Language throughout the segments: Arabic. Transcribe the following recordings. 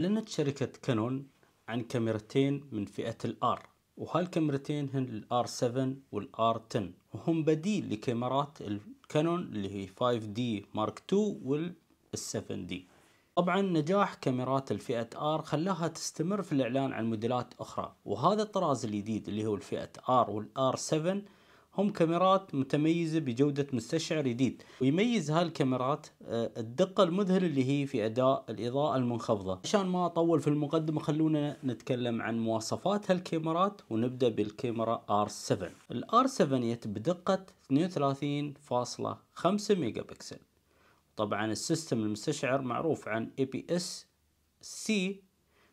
أعلنت شركة كانون عن كاميرتين من فئة الآر وهالكاميرتين هن الآر 7 والآر 10 وهم بديل لكاميرات الكانون اللي هي 5D مارك 2 وال 7D طبعا نجاح كاميرات الفئة آر خلاها تستمر في الإعلان عن موديلات أخرى وهذا الطراز الجديد اللي هو الفئة آر والآر 7 هم كاميرات متميزة بجودة مستشعر جديد ويميز هالكاميرات آه، الدقة المذهلة اللي هي في أداء الإضاءة المنخفضة عشان ما أطول في المقدمة خلونا نتكلم عن مواصفات هالكاميرات ونبدأ بالكاميرا R7 r 7 يت بدقة 32.5 ميجا بكسل طبعا السيستم المستشعر معروف عن APS-C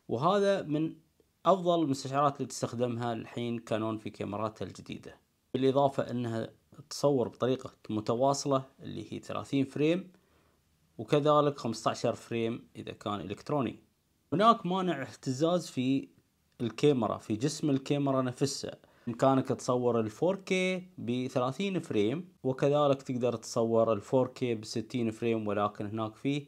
وهذا من افضل المستشعرات اللي تستخدمها الحين كانون في كاميراتها الجديده بالإضافة أنها تصور بطريقة متواصلة اللي هي 30 فريم وكذلك 15 فريم إذا كان إلكتروني هناك مانع اهتزاز في الكاميرا في جسم الكاميرا نفسها بإمكانك تصور ال 4K ب 30 فريم وكذلك تقدر تصور ال 4K ب 60 فريم ولكن هناك فيه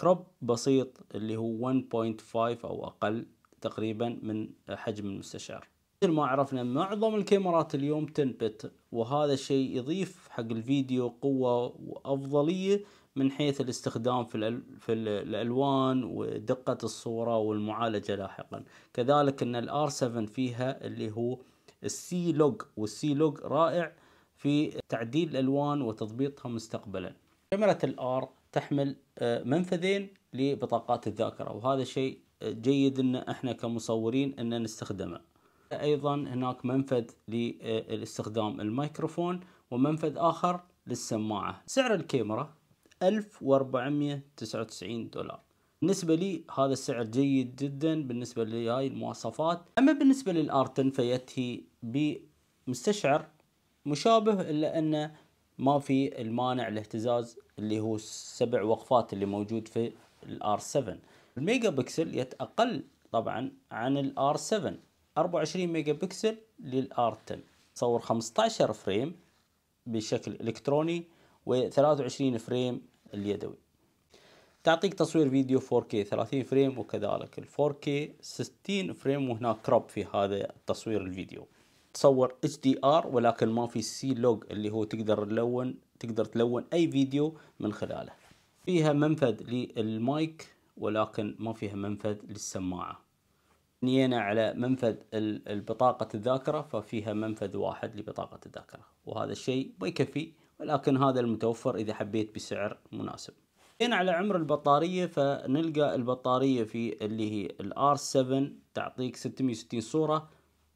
كروب بسيط اللي هو 1.5 أو أقل تقريبا من حجم المستشعر مثل ما عرفنا معظم الكاميرات اليوم تنبت وهذا الشيء يضيف حق الفيديو قوة وأفضلية من حيث الاستخدام في, الأل... في الألوان ودقة الصورة والمعالجة لاحقا كذلك أن الار 7 فيها اللي هو السي لوج والسي لوج رائع في تعديل الألوان وتضبيطها مستقبلا كاميرا الار تحمل آه، منفذين لبطاقات الذاكرة وهذا شيء جيد ان احنا كمصورين ان نستخدمه ايضا هناك منفذ لاستخدام الميكروفون ومنفذ اخر للسماعه سعر الكاميرا 1499 دولار بالنسبه لي هذا السعر جيد جدا بالنسبه لهاي المواصفات اما بالنسبه للارتن فياتي بمستشعر مشابه الا انه ما في المانع الاهتزاز اللي هو السبع وقفات اللي موجود في الار 7 الميجا بكسل يتأقل طبعا عن الار 7 24 ميجا بكسل 10 تصور 15 فريم بشكل الكتروني و23 فريم اليدوي تعطيك تصوير فيديو 4K 30 فريم وكذلك ال 4K 60 فريم وهناك كروب في هذا التصوير الفيديو تصور HDR ولكن ما في سي لوج اللي هو تقدر تلون تقدر تلون اي فيديو من خلاله فيها منفذ للمايك ولكن ما فيها منفذ للسماعه نينا على منفذ البطاقة الذاكرة ففيها منفذ واحد لبطاقة الذاكرة وهذا الشيء ما يكفي ولكن هذا المتوفر إذا حبيت بسعر مناسب هنا على عمر البطارية فنلقى البطارية في اللي هي الار 7 تعطيك 660 صورة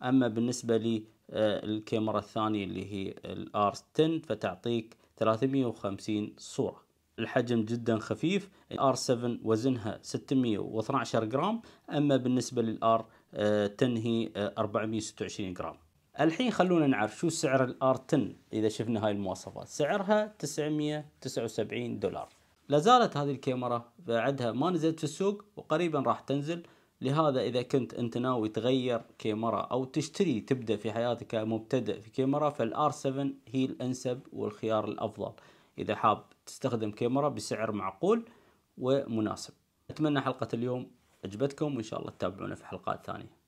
أما بالنسبة للكاميرا آه، الثانية اللي هي الار 10 فتعطيك 350 صورة الحجم جدا خفيف الار 7 وزنها 612 جرام اما بالنسبه للار 10 هي 426 جرام الحين خلونا نعرف شو سعر الار 10 اذا شفنا هاي المواصفات سعرها 979 دولار لا زالت هذه الكاميرا بعدها ما نزلت في السوق وقريبا راح تنزل لهذا اذا كنت انت ناوي تغير كاميرا او تشتري تبدا في حياتك مبتدئ في كاميرا فالار 7 هي الانسب والخيار الافضل اذا حاب تستخدم كاميرا بسعر معقول ومناسب أتمنى حلقة اليوم عجبتكم وإن شاء الله تتابعونا في حلقات ثانية